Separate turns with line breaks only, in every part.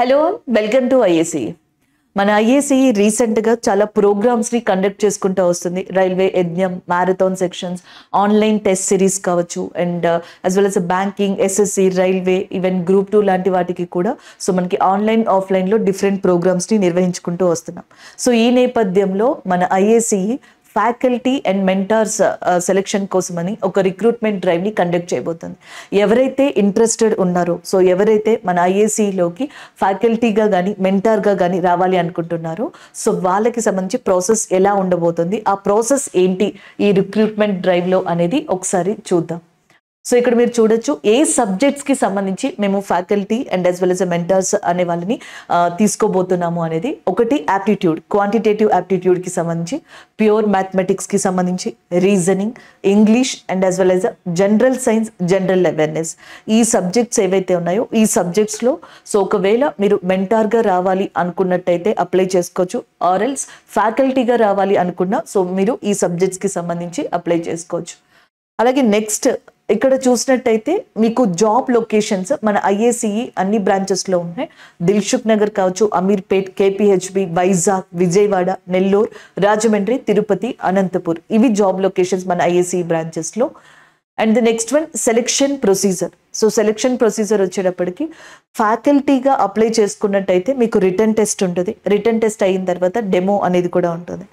hello welcome to IAC మన IAC రీసెంట్గా చాలా ప్రోగ్రామ్స్ని కండక్ట్ చేసుకుంటూ వస్తుంది రైల్వే యజ్ఞం marathon sections online test series కావచ్చు and as well as banking SSC railway even group two లాంటి వాటికి కూడా సో మనకి ఆన్లైన్ ఆఫ్లైన్లో డిఫరెంట్ ప్రోగ్రామ్స్ని నిర్వహించుకుంటూ వస్తున్నాం సో ఈ నేపథ్యంలో మన IAC faculty and mentors selection కోసమని ఒక రిక్రూట్మెంట్ డ్రైవ్ని కండక్ట్ చేయబోతుంది ఎవరైతే ఇంట్రెస్టెడ్ ఉన్నారో సో ఎవరైతే మన ఐఏసీలోకి ఫ్యాకల్టీగా కానీ మెంటార్గా కానీ రావాలి అనుకుంటున్నారో సో వాళ్ళకి సంబంధించి ప్రాసెస్ ఎలా ఉండబోతుంది ఆ ప్రాసెస్ ఏంటి ఈ రిక్రూట్మెంట్ డ్రైవ్లో అనేది ఒకసారి చూద్దాం సో ఇక్కడ మీరు చూడొచ్చు ఏ సబ్జెక్ట్స్కి సంబంధించి మేము faculty and as well as mentors అనే వాళ్ళని తీసుకోబోతున్నాము అనేది ఒకటి యాప్టిట్యూడ్ క్వాంటిటేటివ్ యాప్టిట్యూడ్కి సంబంధించి ప్యూర్ మ్యాథమెటిక్స్కి సంబంధించి reasoning English and as well as general science general awareness ఈ సబ్జెక్ట్స్ ఏవైతే ఉన్నాయో ఈ సబ్జెక్ట్స్లో సో ఒకవేళ మీరు మెంటార్గా రావాలి అనుకున్నట్టయితే అప్లై చేసుకోవచ్చు ఆర్ఎల్స్ ఫ్యాకల్టీగా రావాలి అనుకున్నా సో మీరు ఈ సబ్జెక్ట్స్కి సంబంధించి అప్లై చేసుకోవచ్చు అలాగే నెక్స్ట్ ఇక్కడ చూసినట్టయితే మీకు జాబ్ లొకేషన్స్ మన ఐఏసీఈ e అన్ని బ్రాంచెస్లో ఉన్నాయి దిల్షుక్ నగర్ కావచ్చు అమీర్పేట్ కేపీహెచ్బి వైజాగ్ విజయవాడ నెల్లూరు రాజమండ్రి తిరుపతి అనంతపూర్ ఇవి జాబ్ లొకేషన్స్ మన ఐఏసీఈ బ్రాంచెస్లో and the next one selection procedure so selection procedure వచ్చేటప్పటికి ఫ్యాకల్టీగా అప్లై చేసుకున్నట్టయితే మీకు రిటర్న్ టెస్ట్ ఉంటుంది రిటర్న్ టెస్ట్ అయిన తర్వాత డెమో అనేది కూడా ఉంటుంది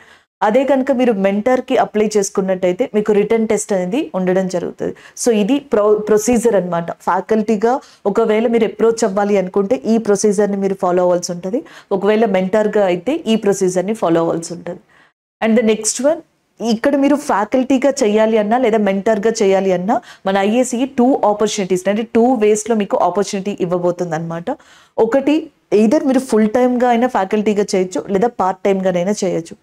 అదే కనుక మీరు మెంటర్కి అప్లై చేసుకున్నట్టయితే మీకు రిటర్న్ టెస్ట్ అనేది ఉండడం జరుగుతుంది సో ఇది ప్రో ప్రొసీజర్ అనమాట ఫ్యాకల్టీగా ఒకవేళ మీరు అప్రోచ్ అవ్వాలి అనుకుంటే ఈ ప్రొసీజర్ని మీరు ఫాలో అవ్వాల్సి ఉంటుంది ఒకవేళ మెంటర్గా అయితే ఈ ప్రొసీజర్ని ఫాలో అవ్వాల్సి ఉంటుంది అండ్ ద నెక్స్ట్ వన్ ఇక్కడ మీరు ఫ్యాకల్టీగా చేయాలి అన్నా లేదా మెంటర్గా చేయాలి అన్నా మన ఐఏసీ టూ ఆపర్చునిటీస్ అంటే టూ వేస్లో మీకు ఆపర్చునిటీ ఇవ్వబోతుంది అనమాట ఒకటి ఎయిదర్ మీరు ఫుల్ టైమ్గా అయినా ఫ్యాకల్టీగా చేయొచ్చు లేదా పార్ట్ టైమ్గానైనా చేయొచ్చు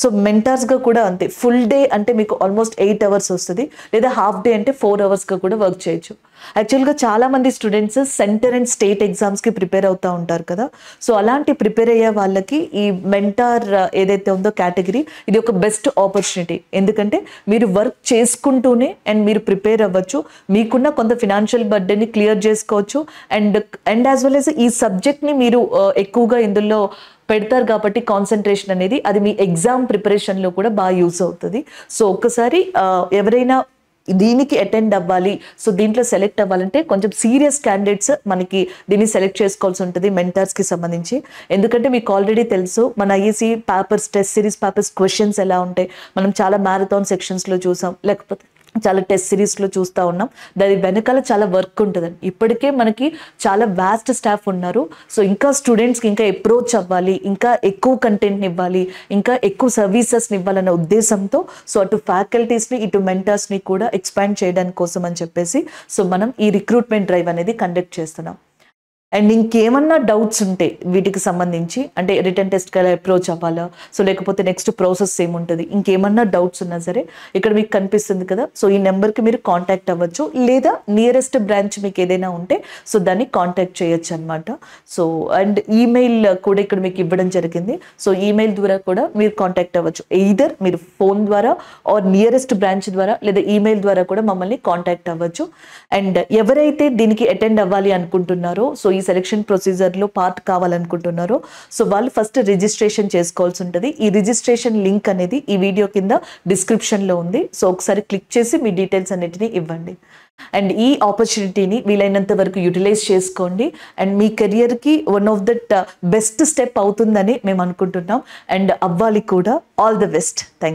సో మెంటార్స్గా కూడా అంతే ఫుల్ డే అంటే మీకు ఆల్మోస్ట్ ఎయిట్ అవర్స్ వస్తుంది లేదా హాఫ్ డే అంటే ఫోర్ అవర్స్గా కూడా వర్క్ చేయొచ్చు యాక్చువల్గా చాలామంది స్టూడెంట్స్ సెంటర్ అండ్ స్టేట్ ఎగ్జామ్స్కి ప్రిపేర్ అవుతూ ఉంటారు కదా సో అలాంటి ప్రిపేర్ అయ్యే వాళ్ళకి ఈ మెంటార్ ఏదైతే ఉందో కేటగిరీ ఇది ఒక బెస్ట్ ఆపర్చునిటీ ఎందుకంటే మీరు వర్క్ చేసుకుంటూనే అండ్ మీరు ప్రిపేర్ అవ్వచ్చు మీకున్న కొంత ఫినాన్షియల్ బర్త్డేని క్లియర్ చేసుకోవచ్చు and and as well as ఈ సబ్జెక్ట్ని మీరు ఎక్కువగా ఇందులో పెడతారు కాబట్టి కాన్సన్ట్రేషన్ అనేది అది మీ ఎగ్జామ్ ప్రిపరేషన్లో కూడా బాగా యూస్ అవుతుంది సో ఒక్కసారి ఎవరైనా దీనికి అటెండ్ అవ్వాలి సో దీంట్లో సెలెక్ట్ అవ్వాలంటే కొంచెం సీరియస్ క్యాండిడేట్స్ మనకి దీన్ని సెలెక్ట్ చేసుకోవాల్సి ఉంటుంది మెంటర్స్కి సంబంధించి ఎందుకంటే మీకు ఆల్రెడీ తెలుసు మన IAC papers test series papers questions ఎలా ఉంటాయి మనం చాలా మ్యారథాన్ సెక్షన్స్లో చూసాం లేకపోతే చాలా టెస్ట్ సిరీస్లో చూస్తూ ఉన్నాం దాని వెనకాల చాలా వర్క్ ఉంటుందండి ఇప్పటికే మనకి చాలా వ్యాస్ట్ స్టాఫ్ ఉన్నారు సో ఇంకా స్టూడెంట్స్కి ఇంకా అప్రోచ్ అవ్వాలి ఇంకా ఎక్కువ కంటెంట్ని ఇవ్వాలి ఇంకా ఎక్కువ సర్వీసెస్ని ఇవ్వాలన్న ఉద్దేశంతో సో అటు ఫ్యాకల్టీస్ని ఇటు మెంటర్స్ని కూడా ఎక్స్పాండ్ చేయడానికి కోసం అని చెప్పేసి సో మనం ఈ రిక్రూట్మెంట్ డ్రైవ్ అనేది కండక్ట్ చేస్తున్నాం అండ్ ఇంకేమన్నా డౌట్స్ ఉంటే వీటికి సంబంధించి అంటే రిటర్న్ టెస్ట్కి ఎలా అప్రోచ్ అవ్వాలా సో లేకపోతే నెక్స్ట్ ప్రాసెస్ ఏముంటుంది ఇంకేమన్నా డౌట్స్ ఉన్నా సరే ఇక్కడ మీకు కనిపిస్తుంది కదా సో ఈ నెంబర్కి మీరు కాంటాక్ట్ అవ్వచ్చు లేదా నియరెస్ట్ బ్రాంచ్ మీకు ఏదైనా ఉంటే సో దాన్ని కాంటాక్ట్ చేయొచ్చు అనమాట సో అండ్ ఈమెయిల్ కూడా ఇక్కడ మీకు ఇవ్వడం జరిగింది సో ఈమెయిల్ ద్వారా కూడా మీరు కాంటాక్ట్ అవ్వచ్చు ఎయిదర్ మీరు ఫోన్ ద్వారా ఆర్ నియరెస్ట్ బ్రాంచ్ ద్వారా లేదా ఈమెయిల్ ద్వారా కూడా మమ్మల్ని కాంటాక్ట్ అవ్వచ్చు అండ్ ఎవరైతే దీనికి అటెండ్ అవ్వాలి అనుకుంటున్నారో సో ఈ సెలక్షన్ ప్రొసీజర్లో పార్ట్ కావాలనుకుంటున్నారో సో వాళ్ళు ఫస్ట్ రిజిస్ట్రేషన్ చేసుకోవాల్సి ఉంటుంది ఈ రిజిస్ట్రేషన్ లింక్ అనేది ఈ వీడియో కింద డిస్క్రిప్షన్లో ఉంది సో ఒకసారి క్లిక్ చేసి మీ డీటెయిల్స్ అన్నిటినీ ఇవ్వండి అండ్ ఈ ఆపర్చునిటీని వీలైనంత వరకు యూటిలైజ్ చేసుకోండి అండ్ మీ కెరియర్కి one of that best step అవుతుందని మేము అనుకుంటున్నాం అండ్ అవ్వాలి కూడా ఆల్ ద బెస్ట్ థ్యాంక్